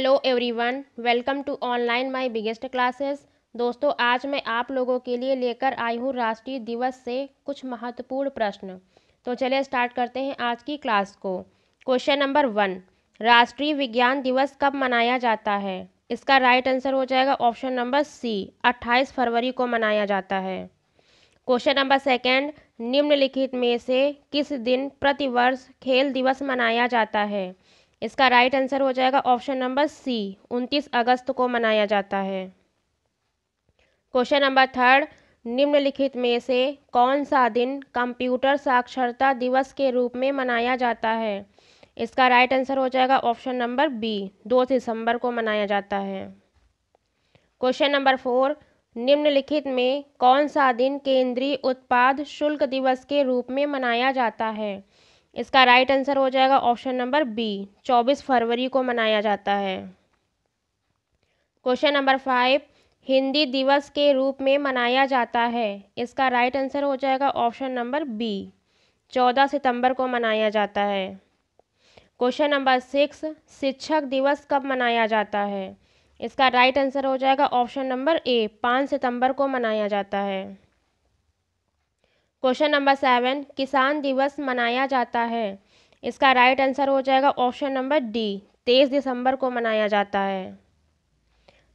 hello everyone welcome to online my biggest classes दोस्तों आज मैं आप लोगों के लिए लेकर आई हूँ राष्ट्रीय दिवस से कुछ महत्वपूर्ण प्रश्न तो चलिए स्टार्ट करते हैं आज की क्लास को क्वेश्चन नंबर वन राष्ट्रीय विज्ञान दिवस कब मनाया जाता है इसका राइट आंसर हो जाएगा ऑप्शन नंबर सी अट्ठाईस फरवरी को मनाया जाता है क्वेश्चन नंबर सेकेंड निम्नलिखित में से किस दिन प्रतिवर्ष खेल दिवस मनाया जाता है इसका राइट आंसर हो जाएगा ऑप्शन नंबर सी 29 अगस्त को मनाया जाता है क्वेश्चन नंबर थर्ड निम्नलिखित में से कौन सा दिन कंप्यूटर साक्षरता दिवस के रूप में मनाया जाता है इसका राइट आंसर हो जाएगा ऑप्शन नंबर बी 2 दिसंबर को मनाया जाता है क्वेश्चन नंबर फोर निम्नलिखित में कौन सा दिन केंद्रीय उत्पाद शुल्क दिवस के रूप में मनाया जाता है इसका राइट आंसर हो जाएगा ऑप्शन नंबर बी चौबीस फरवरी को मनाया जाता है क्वेश्चन नंबर फाइव हिंदी दिवस के रूप में मनाया जाता है इसका राइट आंसर हो जाएगा ऑप्शन नंबर बी चौदह सितंबर को मनाया जाता है क्वेश्चन नंबर सिक्स शिक्षक दिवस कब मनाया जाता है इसका राइट आंसर हो जाएगा ऑप्शन नंबर ए पाँच सितंबर को मनाया जाता है क्वेश्चन नंबर सेवन किसान दिवस मनाया जाता है इसका राइट आंसर हो जाएगा ऑप्शन नंबर डी तेईस दिसंबर को मनाया जाता है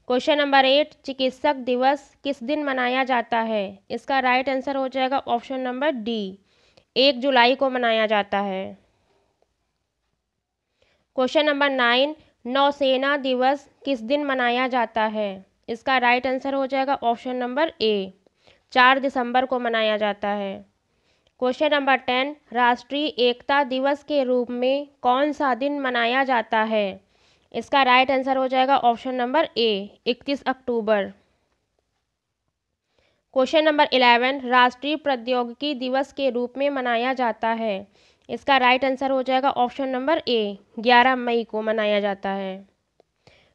क्वेश्चन नंबर एट चिकित्सक दिवस किस दिन मनाया जाता है इसका राइट आंसर हो जाएगा ऑप्शन नंबर डी एक जुलाई को मनाया जाता है क्वेश्चन नंबर नाइन नौसेना दिवस किस दिन मनाया जाता है इसका राइट आंसर हो जाएगा ऑप्शन नंबर ए चार दिसंबर को मनाया जाता है क्वेश्चन नंबर टेन राष्ट्रीय एकता दिवस के रूप में कौन सा दिन मनाया जाता है इसका राइट आंसर हो जाएगा ऑप्शन नंबर ए 31 अक्टूबर क्वेश्चन नंबर इलेवन राष्ट्रीय प्रौद्योगिकी दिवस के रूप में मनाया जाता है इसका राइट आंसर हो जाएगा ऑप्शन नंबर ए 11 मई को मनाया जाता है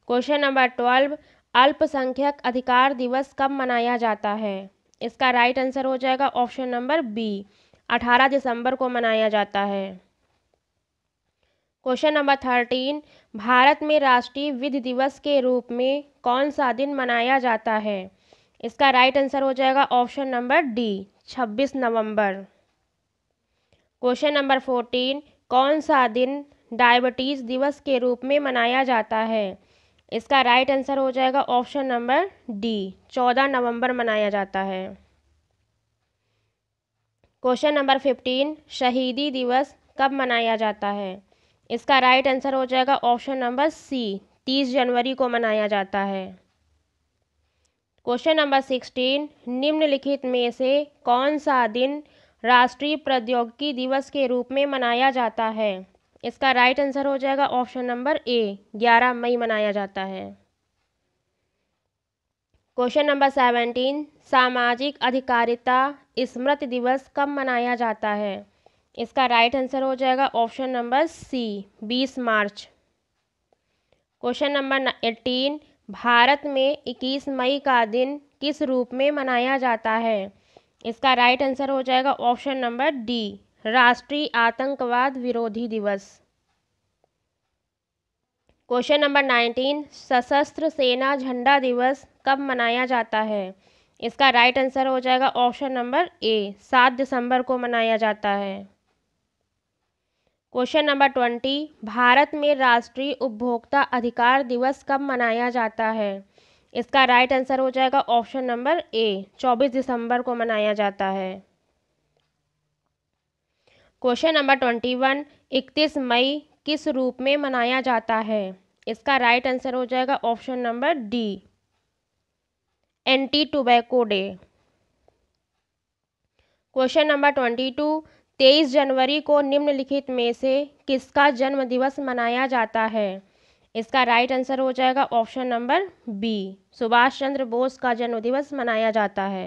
क्वेश्चन नंबर ट्वेल्व अल्पसंख्यक अधिकार दिवस कब मनाया जाता है इसका राइट आंसर हो जाएगा ऑप्शन नंबर बी 18 दिसंबर को मनाया जाता है क्वेश्चन नंबर थर्टीन भारत में राष्ट्रीय विधि दिवस के रूप में कौन सा दिन मनाया जाता है इसका राइट आंसर हो जाएगा ऑप्शन नंबर डी 26 नवंबर क्वेश्चन नंबर फोर्टीन कौन सा दिन डायबिटीज़ दिवस के रूप में मनाया जाता है इसका राइट आंसर हो जाएगा ऑप्शन नंबर डी चौदह नवंबर मनाया जाता है क्वेश्चन नंबर फिफ्टीन शहीदी दिवस कब मनाया जाता है इसका राइट आंसर हो जाएगा ऑप्शन नंबर सी तीस जनवरी को मनाया जाता है क्वेश्चन नंबर सिक्सटीन निम्नलिखित में से कौन सा दिन राष्ट्रीय प्रौद्योगिकी दिवस के रूप में मनाया जाता है इसका राइट आंसर हो जाएगा ऑप्शन नंबर ए 11 मई मनाया जाता है क्वेश्चन नंबर सेवेंटीन सामाजिक अधिकारिता स्मृति दिवस कब मनाया जाता है इसका राइट आंसर हो जाएगा ऑप्शन नंबर सी 20 मार्च क्वेश्चन नंबर एटीन भारत में 21 मई का दिन किस रूप में मनाया जाता है इसका राइट आंसर हो जाएगा ऑप्शन नंबर डी राष्ट्रीय आतंकवाद विरोधी दिवस क्वेश्चन नंबर नाइनटीन सशस्त्र सेना झंडा दिवस कब मनाया जाता है इसका राइट आंसर हो जाएगा ऑप्शन नंबर ए सात दिसंबर को मनाया जाता है क्वेश्चन नंबर ट्वेंटी भारत में राष्ट्रीय उपभोक्ता अधिकार दिवस कब मनाया जाता है इसका राइट आंसर हो जाएगा ऑप्शन नंबर ए चौबीस दिसंबर को मनाया जाता है क्वेश्चन नंबर ट्वेंटी वन इकतीस मई किस रूप में मनाया जाता है इसका राइट आंसर हो जाएगा option number D anti tobacco day question number twenty two तेईस जनवरी को निम्नलिखित में से किसका जन्म दिवस मनाया जाता है इसका राइट आंसर हो जाएगा option number B Subhash Chandra Bose का जन्म दिवस मनाया जाता है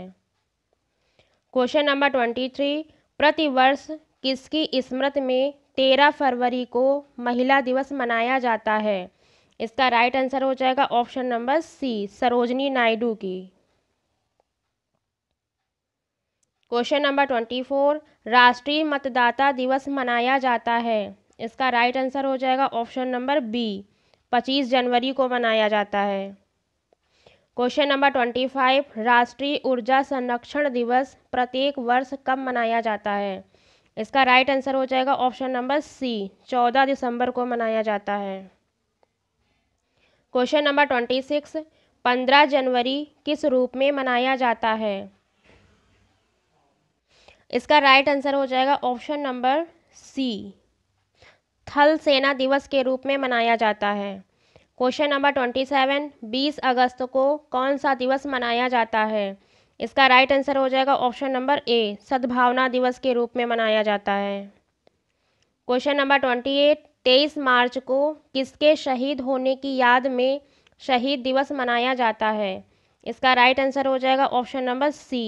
क्वेश्चन नंबर ट्वेंटी थ्री प्रतिवर्ष किसकी स्मृति में तेरह फरवरी को महिला दिवस मनाया जाता है इसका राइट आंसर हो जाएगा option number C Sarojini Naidu की क्वेश्चन नंबर ट्वेंटी फोर राष्ट्रीय मतदाता दिवस मनाया जाता है इसका राइट आंसर हो जाएगा ऑप्शन नंबर बी पच्चीस जनवरी को मनाया जाता है क्वेश्चन नंबर ट्वेंटी फाइव राष्ट्रीय ऊर्जा संरक्षण दिवस प्रत्येक वर्ष कब मनाया जाता है इसका राइट आंसर हो जाएगा ऑप्शन नंबर सी चौदह दिसंबर को मनाया जाता है क्वेश्चन नंबर ट्वेंटी सिक्स पंद्रह जनवरी किस रूप में मनाया जाता है इसका राइट आंसर हो जाएगा ऑप्शन नंबर सी थल सेना दिवस के रूप में मनाया जाता है क्वेश्चन नंबर ट्वेंटी सेवन बीस अगस्त को कौन सा दिवस मनाया जाता है इसका राइट आंसर हो जाएगा ऑप्शन नंबर ए सद्भावना दिवस के रूप में मनाया जाता है क्वेश्चन नंबर ट्वेंटी एट तेईस मार्च को किसके शहीद होने की याद में शहीद दिवस मनाया जाता है इसका राइट आंसर हो जाएगा option number C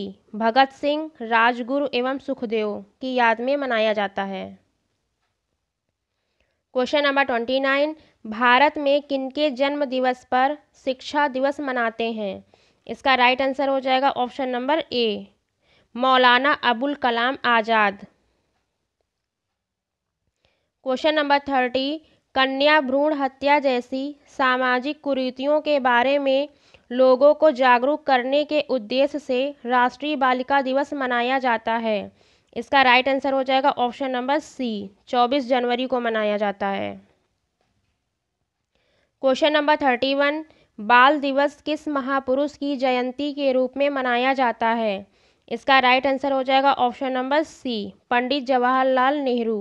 Bhagat Singh Rajguru एवं सुखदेव की याद में मनाया जाता है question number twenty nine Bharat में किनके जन्म दिवस पर शिक्षा दिवस मनाते हैं इसका राइट आंसर हो जाएगा option number A Maulana Abul Kalam Azad question number thirty कन्या भ्रूण हत्या जैसी सामाजिक कुरीतियों के बारे में लोगों को जागरूक करने के उद्देश्य से राष्ट्रीय बालिका दिवस मनाया जाता है इसका राइट आंसर हो जाएगा ऑप्शन नंबर सी 24 जनवरी को मनाया जाता है क्वेश्चन नंबर थर्टी वन बाल दिवस किस महापुरुष की जयंती के रूप में मनाया जाता है इसका राइट आंसर हो जाएगा option number C Pandit Jawaharlal Nehru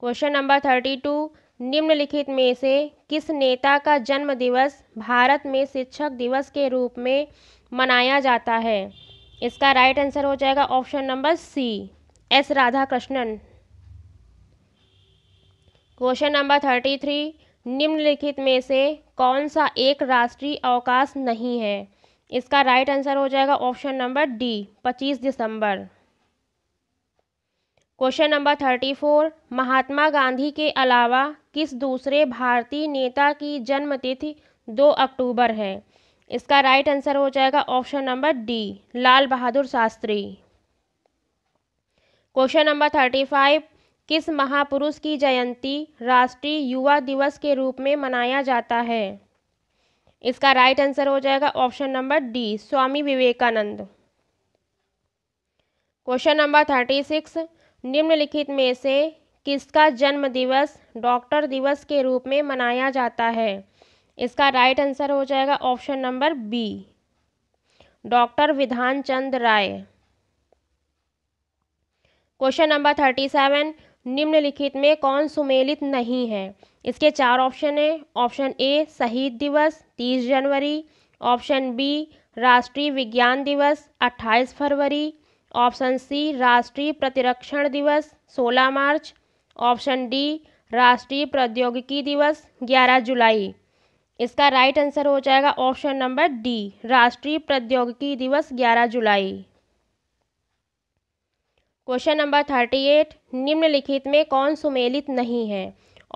question number thirty two निम्नलिखित में से किस नेता का जन्म दिवस भारत में शिक्षक दिवस के रूप में मनाया जाता है इसका राइट आंसर हो जाएगा option number C S Radhakrishnan question number thirty three निम्नलिखित में से कौन सा एक राष्ट्रीय अवकाश नहीं है इसका राइट आंसर हो जाएगा ऑप्शन नंबर डी 25 दिसंबर क्वेश्चन नंबर 34 महात्मा गांधी के अलावा किस दूसरे भारतीय नेता की जन्मतिथि 2 अक्टूबर है इसका राइट आंसर हो जाएगा option number D Lal Bahadur Shastri question number thirty five किस महापुरुष की जयंती राष्ट्रीय युवा दिवस के रूप में मनाया जाता है इसका राइट आंसर हो जाएगा option number D Swami Vivekananda question number thirty six निम्नलिखित में से किसका जन्म दिवस डॉक्टर दिवस के रूप में मनाया जाता है इसका राइट आंसर हो जाएगा option number B doctor Vidhan Chand Roy question number thirty seven निम्नलिखित में कौन सुमेलित नहीं है इसके चार ऑप्शन हैं ऑप्शन ए शहीद दिवस 30 जनवरी ऑप्शन बी राष्ट्रीय विज्ञान दिवस 28 फरवरी ऑप्शन सी राष्ट्रीय प्रतिरक्षण दिवस 16 मार्च ऑप्शन डी राष्ट्रीय प्रौद्योगिकी दिवस 11 जुलाई इसका राइट आंसर हो जाएगा ऑप्शन नंबर डी राष्ट्रीय प्रौद्योगिकी दिवस 11 जुलाई क्वेश्चन नंबर थर्टी एट निम्नलिखित में कौन सुमेलित नहीं है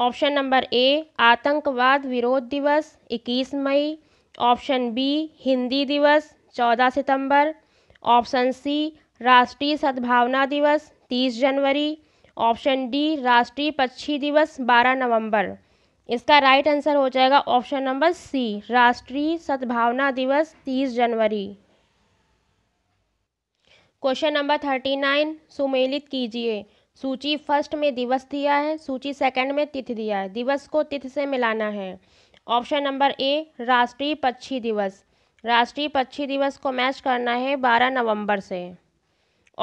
ऑप्शन नंबर ए आतंकवाद विरोध दिवस 21 मई ऑप्शन बी हिंदी दिवस 14 सितंबर ऑप्शन सी राष्ट्रीय सद्भावना दिवस 30 जनवरी ऑप्शन डी राष्ट्रीय पक्षी दिवस 12 नवंबर इसका राइट आंसर हो जाएगा ऑप्शन नंबर सी राष्ट्रीय सद्भावना दिवस 30 जनवरी क्वेश्चन नंबर थर्टी नाइन सुमेलित कीजिए सूची फर्स्ट में दिवस दिया है सूची सेकंड में तिथि दिया है दिवस को तिथि से मिलाना है ऑप्शन नंबर ए राष्ट्रीय पक्षी दिवस राष्ट्रीय पक्षी दिवस को मैच करना है 12 नवंबर से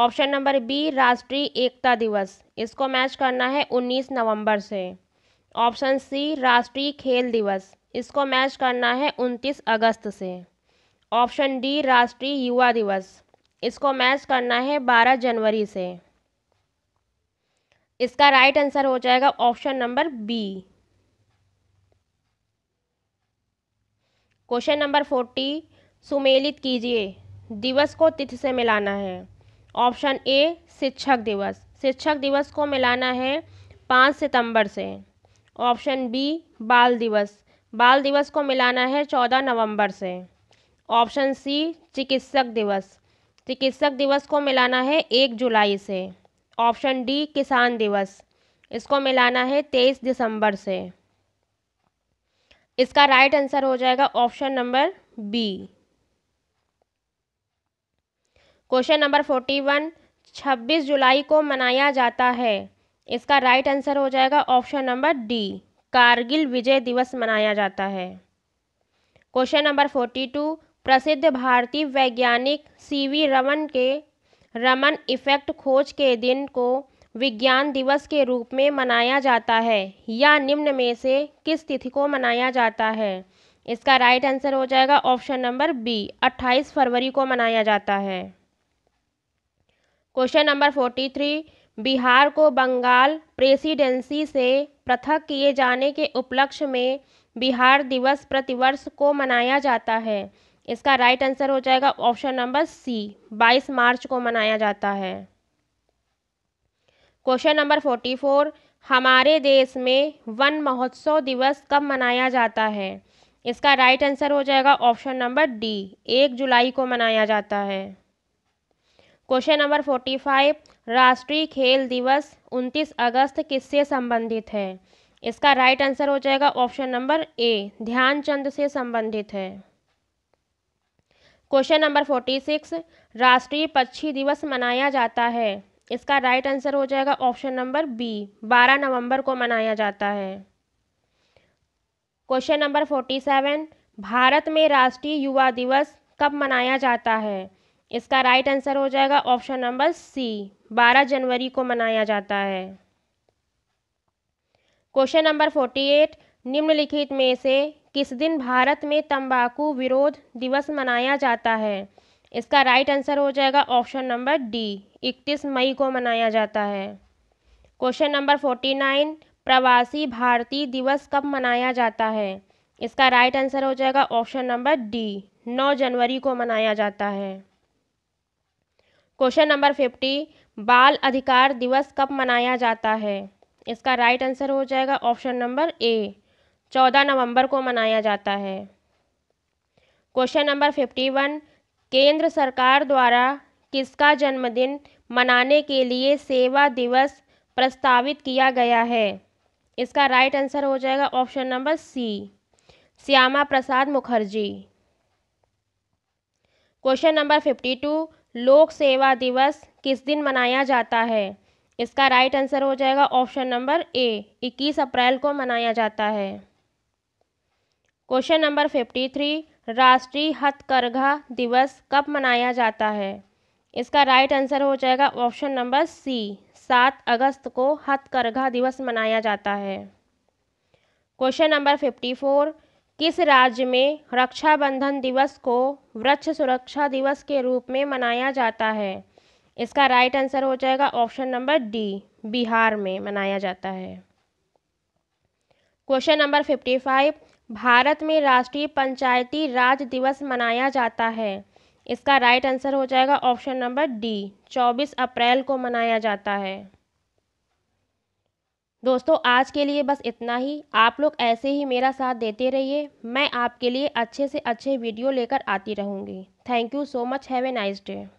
ऑप्शन नंबर बी राष्ट्रीय एकता दिवस इसको मैच करना है 19 नवंबर से ऑप्शन सी राष्ट्रीय खेल दिवस इसको मैच करना है 29 अगस्त से ऑप्शन डी राष्ट्रीय युवा दिवस इसको मैच करना है 12 जनवरी से इसका राइट आंसर हो जाएगा option number B question number forty सुमेलित कीजिए दिवस को तिथि से मिलाना है ऑप्शन ए शिक्षक दिवस शिक्षक दिवस को मिलाना है पाँच सितंबर से ऑप्शन बी बाल दिवस बाल दिवस को मिलाना है चौदह नवंबर से ऑप्शन सी चिकित्सक दिवस चिकित्सक दिवस को मिलाना है एक जुलाई से ऑप्शन डी किसान दिवस इसको मिलाना है तेईस दिसंबर से इसका राइट आंसर हो जाएगा option number B question number forty one छब्बीस जुलाई को मनाया जाता है इसका राइट आंसर हो जाएगा option number D Kargil Vijay Diwas मनाया जाता है क्वेश्चन नंबर फोर्टी टू प्रसिद्ध भारतीय वैज्ञानिक सी वी रमन के रमन इफेक्ट खोज के दिन को विज्ञान दिवस के रूप में मनाया जाता है या निम्न में से किस तिथि को मनाया जाता है इसका राइट आंसर हो जाएगा ऑप्शन नंबर बी 28 फरवरी को मनाया जाता है क्वेश्चन नंबर 43 बिहार को बंगाल प्रेसिडेंसी से पृथक किए जाने के उपलक्ष्य में बिहार दिवस प्रतिवर्ष को मनाया जाता है इसका राइट आंसर हो जाएगा ऑप्शन नंबर सी 22 मार्च को मनाया जाता है क्वेश्चन नंबर 44 हमारे देश में वन महोत्सव दिवस कब मनाया जाता है इसका राइट आंसर हो जाएगा ऑप्शन नंबर डी एक जुलाई को मनाया जाता है क्वेश्चन नंबर 45 राष्ट्रीय खेल दिवस 29 अगस्त किससे संबंधित है इसका राइट आंसर हो जाएगा ऑप्शन नंबर ए ध्यानचंद से संबंधित है क्वेश्चन नंबर फोर्टी सिक्स राष्ट्रीय पक्षी दिवस मनाया जाता है इसका राइट आंसर हो जाएगा ऑप्शन नंबर बी बारह नवंबर को मनाया जाता है question number forty seven Bharat में राष्ट्रीय युवा दिवस कब मनाया जाता है इसका राइट आंसर हो जाएगा ऑप्शन नंबर सी बारह जनवरी को मनाया जाता है क्वेश्चन नंबर फोर्टी एट निम्नलिखित में से किस दिन भारत में तंबाकू विरोध दिवस मनाया जाता है इसका राइट आंसर हो जाएगा ऑप्शन नंबर डी इकतीस मई को मनाया जाता है क्वेश्चन नंबर फोर्टी नाइन प्रवासी भारतीय दिवस कब मनाया जाता है इसका राइट आंसर हो जाएगा ऑप्शन नंबर डी नौ जनवरी को मनाया जाता है क्वेश्चन नंबर फिफ्टी बाल अधिकार दिवस कब मनाया जाता है इसका राइट आंसर हो जाएगा ऑप्शन नंबर ए चौदह नवंबर को मनाया जाता है क्वेश्चन नंबर फिफ्टी वन केंद्र सरकार द्वारा किसका जन्मदिन मनाने के लिए सेवा दिवस प्रस्तावित किया गया है इसका राइट आंसर हो जाएगा option number C Shyama Prasad Mukherjee question number fifty two लोक सेवा दिवस किस दिन मनाया जाता है इसका राइट आंसर हो जाएगा ऑप्शन नंबर ए इक्कीस अप्रैल को मनाया जाता है क्वेश्चन नंबर फिफ्टी थ्री राष्ट्रीय हथकरघा दिवस कब मनाया जाता है इसका राइट आंसर हो जाएगा ऑप्शन नंबर सी सात अगस्त को हथकरघा दिवस मनाया जाता है क्वेश्चन नंबर फिफ्टी फोर किस राज्य में रक्षाबंधन दिवस को वृक्ष सुरक्षा दिवस के रूप में मनाया जाता है इसका राइट आंसर हो जाएगा ऑप्शन नंबर डी बिहार में मनाया जाता है question number fifty five Bharat में राष्ट्रीय पंचायती राज दिवस मनाया जाता है इसका राइट आंसर हो जाएगा ऑप्शन नंबर डी 24 अप्रैल को मनाया जाता है दोस्तों आज के लिए बस इतना ही आप लोग ऐसे ही मेरा साथ देते रहिए मैं आपके लिए अच्छे से अच्छे वीडियो लेकर आती रहूँगी thank you so much have a nice day